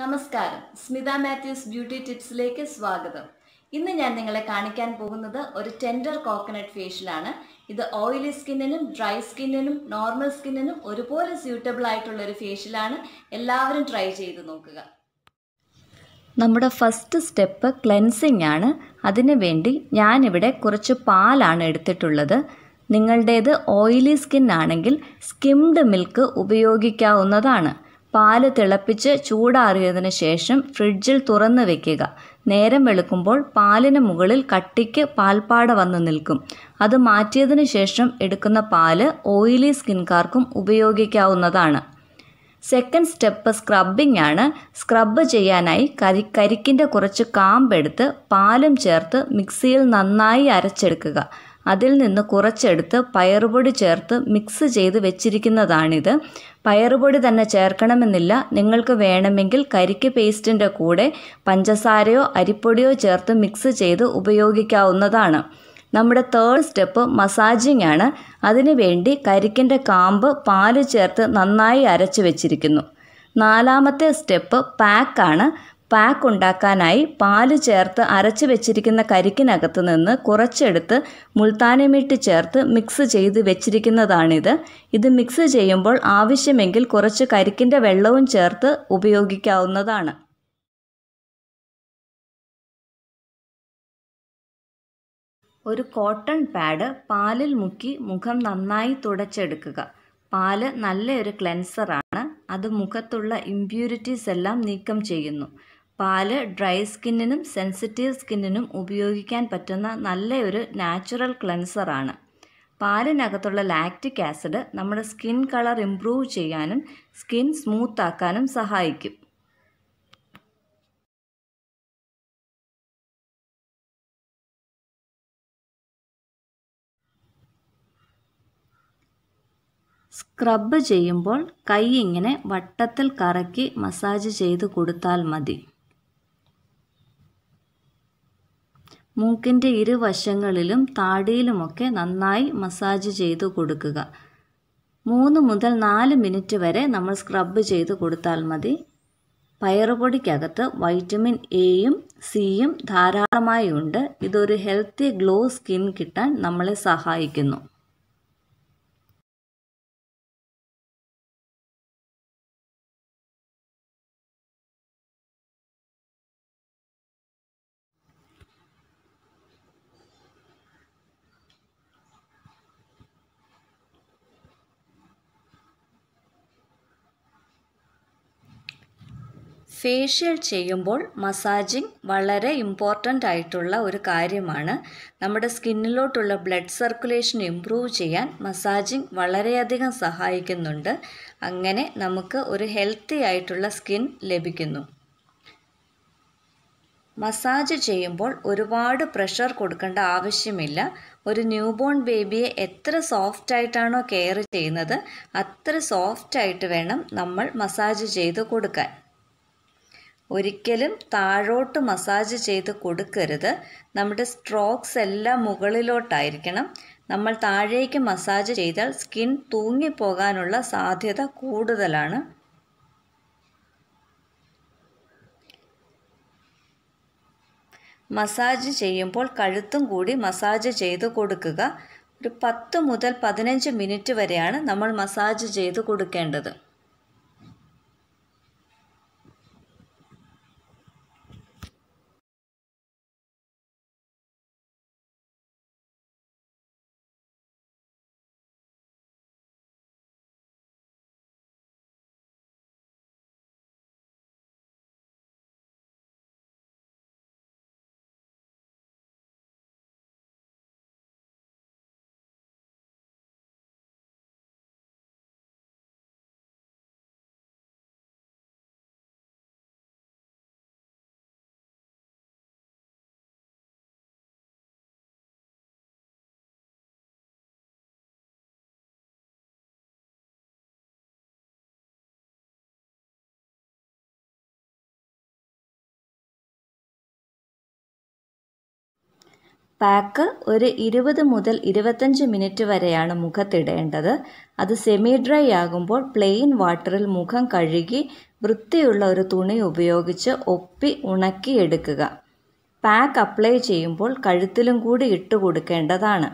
നമസ്കാരം സ്മിത മാത്യൂസ് ബ്യൂട്ടി ടിപ്സിലേക്ക് സ്വാഗതം ഇന്ന് ഞാൻ നിങ്ങളെ കാണിക്കാൻ പോകുന്നത് ഒരു ടെൻഡർ കോക്കനട്ട് ഫേഷ്യലാണ് ഇത് ഓയിലി സ്കിന്നിനും ഡ്രൈ സ്കിന്നിനും നോർമൽ സ്കിന്നിനും ഒരുപോലെ സ്യൂട്ടബിൾ ആയിട്ടുള്ള ഒരു ഫേഷ്യലാണ് എല്ലാവരും ട്രൈ ചെയ്ത് നോക്കുക നമ്മുടെ ഫസ്റ്റ് സ്റ്റെപ്പ് ക്ലെൻസിങ് ആണ് അതിനു വേണ്ടി ഞാനിവിടെ കുറച്ച് പാലാണ് എടുത്തിട്ടുള്ളത് നിങ്ങളുടേത് ഓയിലി സ്കിൻ ആണെങ്കിൽ സ്കിംഡ് മിൽക്ക് ഉപയോഗിക്കാവുന്നതാണ് പാൽ തിളപ്പിച്ച് ചൂടാറിയതിന് ശേഷം ഫ്രിഡ്ജിൽ തുറന്ന് വയ്ക്കുക നേരം വെളുക്കുമ്പോൾ പാലിന് മുകളിൽ കട്ടിക്ക് പാൽപ്പാട വന്ന് നിൽക്കും അത് മാറ്റിയതിന് ശേഷം എടുക്കുന്ന പാല് ഓയിലി സ്കിൻകാർക്കും ഉപയോഗിക്കാവുന്നതാണ് സെക്കൻഡ് സ്റ്റെപ്പ് സ്ക്രബിംഗ് ആണ് സ്ക്രബ് ചെയ്യാനായി കരി കരിക്കിൻ്റെ കുറച്ച് കാമ്പെടുത്ത് പാലും ചേർത്ത് മിക്സിയിൽ നന്നായി അരച്ചെടുക്കുക അതിൽ നിന്ന് കുറച്ചെടുത്ത് പയറുപൊടി ചേർത്ത് മിക്സ് ചെയ്ത് വെച്ചിരിക്കുന്നതാണിത് പയറുപൊടി തന്നെ ചേർക്കണമെന്നില്ല നിങ്ങൾക്ക് വേണമെങ്കിൽ കരിക്ക് പേസ്റ്റിൻ്റെ കൂടെ പഞ്ചസാരയോ അരിപ്പൊടിയോ ചേർത്ത് മിക്സ് ചെയ്ത് ഉപയോഗിക്കാവുന്നതാണ് നമ്മുടെ തേർഡ് സ്റ്റെപ്പ് മസാജിംഗ് ആണ് അതിനുവേണ്ടി കരിക്കിൻ്റെ കാമ്പ് പാല് ചേർത്ത് നന്നായി അരച്ചു വെച്ചിരിക്കുന്നു നാലാമത്തെ സ്റ്റെപ്പ് പാക്കാണ് പാക്ക് ഉണ്ടാക്കാനായി പാല് ചേർത്ത് അരച്ചു വെച്ചിരിക്കുന്ന കരിക്കിനകത്ത് നിന്ന് കുറച്ചെടുത്ത് മുൾത്താനമിട്ട് ചേർത്ത് മിക്സ് ചെയ്ത് വെച്ചിരിക്കുന്നതാണിത് ഇത് മിക്സ് ചെയ്യുമ്പോൾ ആവശ്യമെങ്കിൽ കുറച്ച് കരിക്കിൻ്റെ വെള്ളവും ചേർത്ത് ഉപയോഗിക്കാവുന്നതാണ് ഒരു കോട്ടൺ പാഡ് പാലിൽ മുക്കി മുഖം നന്നായി തുടച്ചെടുക്കുക പാല് നല്ലൊരു ക്ലെൻസറാണ് അത് മുഖത്തുള്ള ഇമ്പ്യൂരിറ്റീസ് എല്ലാം നീക്കം ചെയ്യുന്നു പാല് ഡ്രൈ സ്കിന്നിനും സെൻസിറ്റീവ് സ്കിന്നിനും ഉപയോഗിക്കാൻ പറ്റുന്ന നല്ലൊരു നാച്ചുറൽ ക്ലെൻസറാണ് പാലിനകത്തുള്ള ലാക്റ്റിക് ആസിഡ് നമ്മുടെ സ്കിൻ കളർ ഇംപ്രൂവ് ചെയ്യാനും സ്കിൻ സ്മൂത്ത് ആക്കാനും സഹായിക്കും സ്ക്രബ് ചെയ്യുമ്പോൾ കൈ ഇങ്ങനെ വട്ടത്തിൽ കറക്കി മസാജ് ചെയ്ത് കൊടുത്താൽ മതി മൂക്കിൻ്റെ ഇരുവശങ്ങളിലും താടിയിലുമൊക്കെ നന്നായി മസാജ് ചെയ്തു കൊടുക്കുക മൂന്ന് മുതൽ നാല് മിനിറ്റ് വരെ നമ്മൾ സ്ക്രബ് ചെയ്ത് കൊടുത്താൽ മതി പയറുപൊടിക്കകത്ത് വൈറ്റമിൻ എയും സിയും ധാരാളമായി ഉണ്ട് ഇതൊരു ഹെൽത്തി ഗ്ലോ സ്കിൻ കിട്ടാൻ നമ്മളെ സഹായിക്കുന്നു ഫേഷ്യൽ ചെയ്യുമ്പോൾ മസാജിങ് വളരെ ഇമ്പോർട്ടൻ്റ് ആയിട്ടുള്ള ഒരു കാര്യമാണ് നമ്മുടെ സ്കിന്നിലോട്ടുള്ള ബ്ലഡ് സർക്കുലേഷൻ ഇമ്പ്രൂവ് ചെയ്യാൻ മസാജിങ് വളരെയധികം സഹായിക്കുന്നുണ്ട് അങ്ങനെ നമുക്ക് ഒരു ഹെൽത്തി ആയിട്ടുള്ള സ്കിൻ ലഭിക്കുന്നു മസാജ് ചെയ്യുമ്പോൾ ഒരുപാട് പ്രഷർ കൊടുക്കേണ്ട ആവശ്യമില്ല ഒരു ന്യൂബോൺ ബേബിയെ എത്ര സോഫ്റ്റ് ആയിട്ടാണോ കെയർ ചെയ്യുന്നത് അത്ര സോഫ്റ്റ് ആയിട്ട് വേണം നമ്മൾ മസാജ് ചെയ്ത് കൊടുക്കാൻ ഒരിക്കലും താഴോട്ട് മസാജ് ചെയ്ത് കൊടുക്കരുത് നമ്മുടെ സ്ട്രോക്സ് എല്ലാം മുകളിലോട്ടായിരിക്കണം നമ്മൾ താഴേക്ക് മസാജ് ചെയ്താൽ സ്കിൻ തൂങ്ങിപ്പോകാനുള്ള സാധ്യത കൂടുതലാണ് മസാജ് ചെയ്യുമ്പോൾ കഴുത്തും കൂടി മസാജ് ചെയ്ത് കൊടുക്കുക ഒരു പത്ത് മുതൽ പതിനഞ്ച് മിനിറ്റ് വരെയാണ് നമ്മൾ മസാജ് ചെയ്ത് കൊടുക്കേണ്ടത് പാക്ക് ഒരു ഇരുപത് മുതൽ ഇരുപത്തഞ്ച് മിനിറ്റ് വരെയാണ് മുഖത്തിടേണ്ടത് അത് സെമി ഡ്രൈ ആകുമ്പോൾ പ്ലെയിൻ വാട്ടറിൽ മുഖം കഴുകി വൃത്തിയുള്ള ഒരു തുണി ഉപയോഗിച്ച് ഒപ്പി ഉണക്കിയെടുക്കുക പാക്ക് അപ്ലൈ ചെയ്യുമ്പോൾ കഴുത്തിലും കൂടി ഇട്ട് കൊടുക്കേണ്ടതാണ്